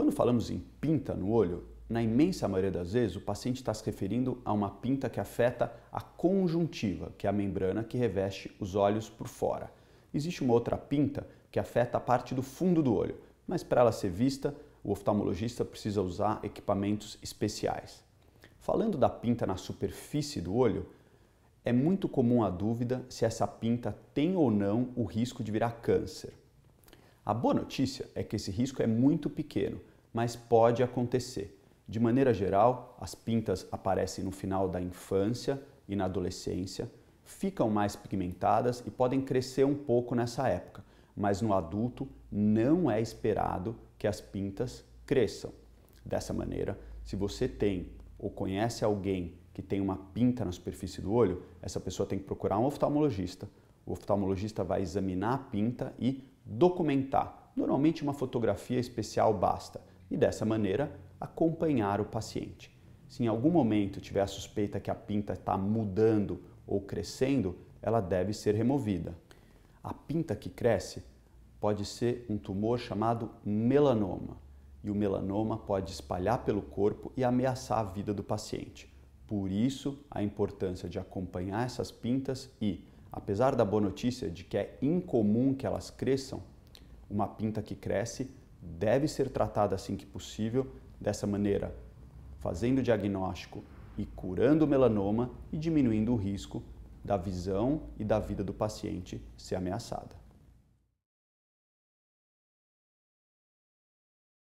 Quando falamos em pinta no olho, na imensa maioria das vezes o paciente está se referindo a uma pinta que afeta a conjuntiva, que é a membrana que reveste os olhos por fora. Existe uma outra pinta que afeta a parte do fundo do olho, mas para ela ser vista, o oftalmologista precisa usar equipamentos especiais. Falando da pinta na superfície do olho, é muito comum a dúvida se essa pinta tem ou não o risco de virar câncer. A boa notícia é que esse risco é muito pequeno, mas pode acontecer. De maneira geral, as pintas aparecem no final da infância e na adolescência, ficam mais pigmentadas e podem crescer um pouco nessa época, mas no adulto não é esperado que as pintas cresçam. Dessa maneira, se você tem ou conhece alguém que tem uma pinta na superfície do olho, essa pessoa tem que procurar um oftalmologista. O oftalmologista vai examinar a pinta e documentar. Normalmente, uma fotografia especial basta e dessa maneira acompanhar o paciente. Se em algum momento tiver a suspeita que a pinta está mudando ou crescendo, ela deve ser removida. A pinta que cresce pode ser um tumor chamado melanoma, e o melanoma pode espalhar pelo corpo e ameaçar a vida do paciente. Por isso, a importância de acompanhar essas pintas e, apesar da boa notícia de que é incomum que elas cresçam, uma pinta que cresce deve ser tratada assim que possível, dessa maneira, fazendo diagnóstico e curando o melanoma e diminuindo o risco da visão e da vida do paciente ser ameaçada.